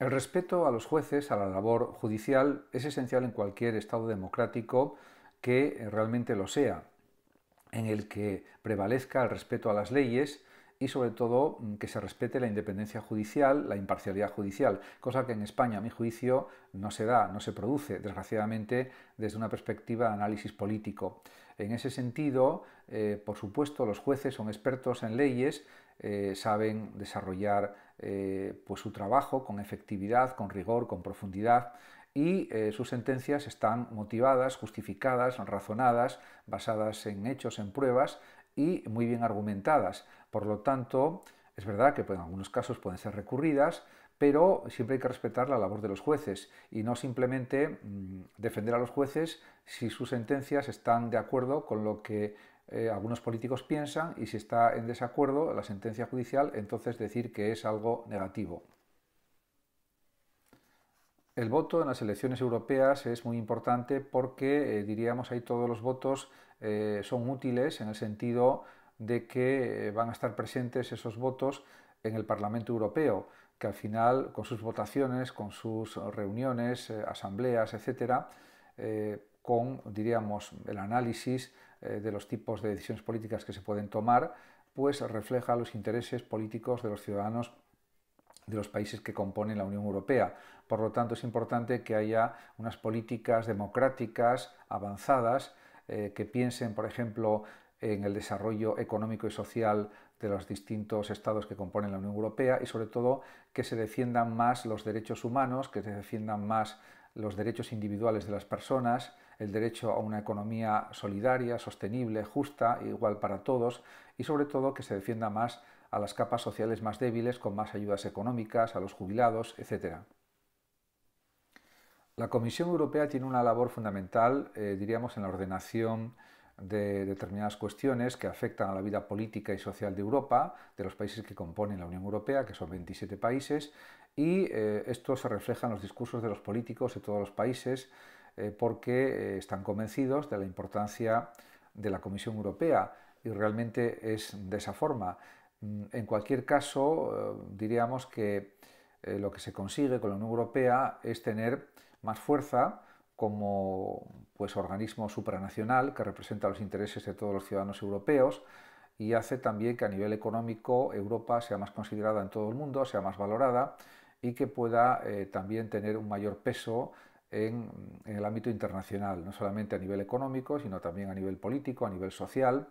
El respeto a los jueces, a la labor judicial, es esencial en cualquier Estado democrático que eh, realmente lo sea, en el que prevalezca el respeto a las leyes y sobre todo mm, que se respete la independencia judicial, la imparcialidad judicial, cosa que en España, a mi juicio, no se da, no se produce, desgraciadamente, desde una perspectiva de análisis político. En ese sentido, eh, por supuesto, los jueces son expertos en leyes eh, saben desarrollar eh, pues su trabajo con efectividad, con rigor, con profundidad y eh, sus sentencias están motivadas, justificadas, razonadas, basadas en hechos, en pruebas y muy bien argumentadas. Por lo tanto, es verdad que pues, en algunos casos pueden ser recurridas, pero siempre hay que respetar la labor de los jueces y no simplemente mm, defender a los jueces si sus sentencias están de acuerdo con lo que eh, algunos políticos piensan y si está en desacuerdo la sentencia judicial, entonces decir que es algo negativo. El voto en las elecciones europeas es muy importante porque, eh, diríamos, ahí todos los votos eh, son útiles en el sentido de que van a estar presentes esos votos en el Parlamento Europeo, que al final, con sus votaciones, con sus reuniones, asambleas, etcétera, con, diríamos, el análisis eh, de los tipos de decisiones políticas que se pueden tomar, pues refleja los intereses políticos de los ciudadanos de los países que componen la Unión Europea. Por lo tanto, es importante que haya unas políticas democráticas avanzadas eh, que piensen, por ejemplo, en el desarrollo económico y social de los distintos estados que componen la Unión Europea y sobre todo que se defiendan más los derechos humanos, que se defiendan más los derechos individuales de las personas, el derecho a una economía solidaria, sostenible, justa, igual para todos y sobre todo que se defienda más a las capas sociales más débiles con más ayudas económicas, a los jubilados, etc. La Comisión Europea tiene una labor fundamental, eh, diríamos, en la ordenación de determinadas cuestiones que afectan a la vida política y social de Europa, de los países que componen la Unión Europea, que son 27 países, y eh, esto se refleja en los discursos de los políticos de todos los países eh, porque eh, están convencidos de la importancia de la Comisión Europea y realmente es de esa forma. Mm, en cualquier caso, diríamos que lo que se consigue con la Unión Europea es tener más fuerza, como pues, organismo supranacional que representa los intereses de todos los ciudadanos europeos y hace también que a nivel económico Europa sea más considerada en todo el mundo, sea más valorada y que pueda eh, también tener un mayor peso en, el ámbito internacional, no solamente a nivel económico, sino también a nivel político, a nivel social.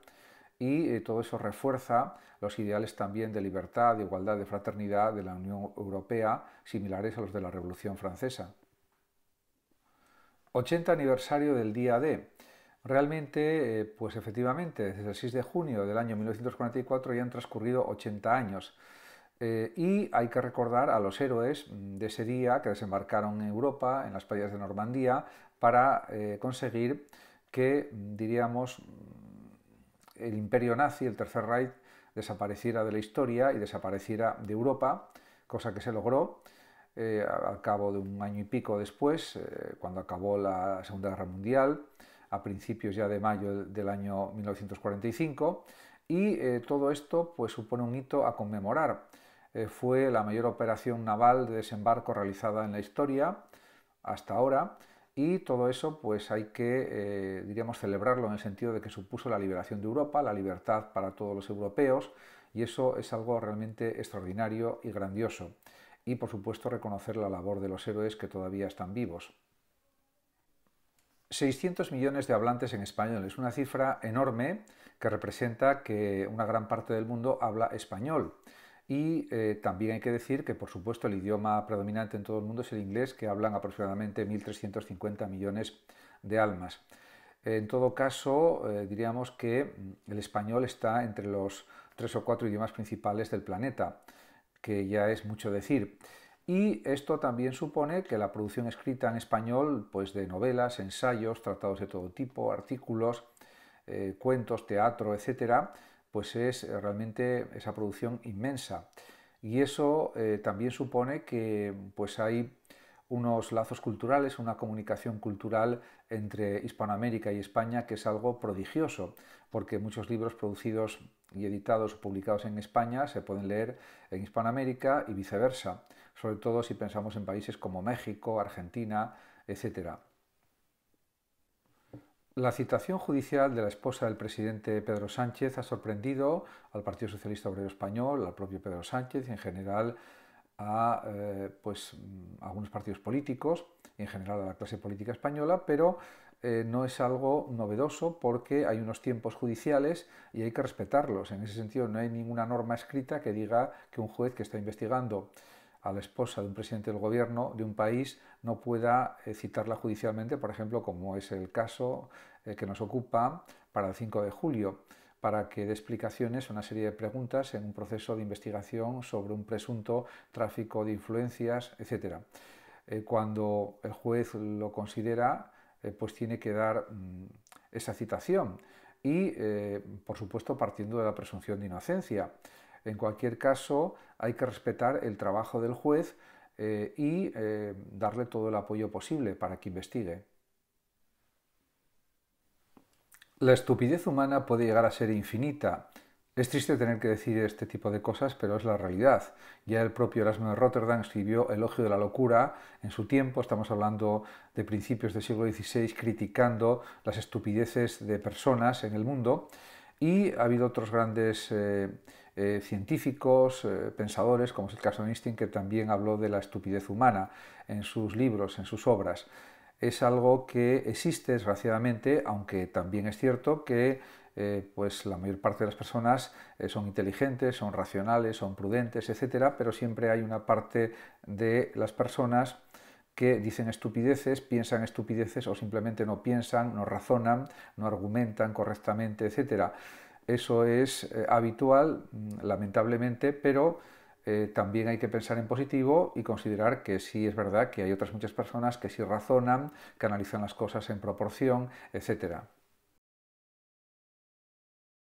Y eh, todo eso refuerza los ideales también de libertad, de igualdad, de fraternidad de la Unión Europea, similares a los de la Revolución Francesa. 80 aniversario del día D. Realmente, eh, pues efectivamente, desde el 6 de junio del año 1944 ya han transcurrido 80 años. Eh, y hay que recordar a los héroes de ese día que desembarcaron en Europa, en las playas de Normandía, para eh, conseguir que, diríamos, el imperio nazi, el Tercer Reich, desapareciera de la historia y desapareciera de Europa, cosa que se logró. Eh, al cabo de un año y pico después, eh, cuando acabó la Segunda Guerra Mundial, a principios ya de mayo del año 1945, y eh, todo esto pues, supone un hito a conmemorar. fue la mayor operación naval de desembarco realizada en la historia hasta ahora, y todo eso pues hay que, diríamos, celebrarlo en el sentido de que supuso la liberación de Europa, la libertad para todos los europeos, y eso es algo realmente extraordinario y grandioso y por supuesto reconocer la labor de los héroes que todavía están vivos. 600 millones de hablantes en español es una cifra enorme que representa que una gran parte del mundo habla español. Y eh, también hay que decir que, por supuesto, el idioma predominante en todo el mundo es el inglés, que hablan aproximadamente 1.350 millones de almas. En todo caso, eh, diríamos que el español está entre los tres o cuatro idiomas principales del planeta que ya es mucho decir. Y esto también supone que la producción escrita en español, pues de novelas, ensayos, tratados de todo tipo, artículos, eh, cuentos, teatro, etcétera, pues es realmente esa producción inmensa. Y eso eh, también supone que pues hay unos lazos culturales, una comunicación cultural entre Hispanoamérica y España que es algo prodigioso, porque muchos libros producidos y editados o publicados en España se pueden leer en Hispanoamérica y viceversa, sobre todo si pensamos en países como México, Argentina, etc. La citación judicial de la esposa del presidente Pedro Sánchez ha sorprendido al Partido Socialista Obrero Español, al propio Pedro Sánchez y en general a eh, pues, mm, algunos partidos políticos, en general a la clase política española, pero eh, no es algo novedoso porque hay unos tiempos judiciales y hay que respetarlos. En ese sentido, no hay ninguna norma escrita que diga que un juez que está investigando a la esposa de un presidente del gobierno de un país no pueda eh, citarla judicialmente, por ejemplo, como es el caso que nos ocupa para el 5 de julio para que dé explicaciones a una serie de preguntas en un proceso de investigación sobre un presunto tráfico de influencias, etc. Eh, cuando el juez lo considera, eh, pues tiene que dar mm, esa citación y, eh, por supuesto, partiendo de la presunción de inocencia. En cualquier caso, hay que respetar el trabajo del juez y darle todo el apoyo posible para que investigue. La estupidez humana puede llegar a ser infinita. Es triste tener que decir este tipo de cosas, pero es la realidad. Ya el propio Erasmo de Rotterdam escribió Elogio de la locura en su tiempo, estamos hablando de principios del siglo XVI, criticando las estupideces de personas en el mundo. Y ha habido otros grandes eh, eh, científicos, eh, pensadores, como es el caso de Einstein, que también habló de la estupidez humana en sus libros, en sus obras es algo que existe, desgraciadamente, aunque también es cierto que eh, pues la mayor parte de las personas eh, son inteligentes, son racionales, son prudentes, etcétera, pero siempre hay una parte de las personas que dicen estupideces, piensan estupideces o simplemente no piensan, no razonan, no argumentan correctamente, etcétera. Eso es eh, habitual, mm, lamentablemente, pero eh, también hay que pensar en positivo y considerar que sí es verdad que hay otras muchas personas que sí razonan, que analizan las cosas en proporción, etcétera.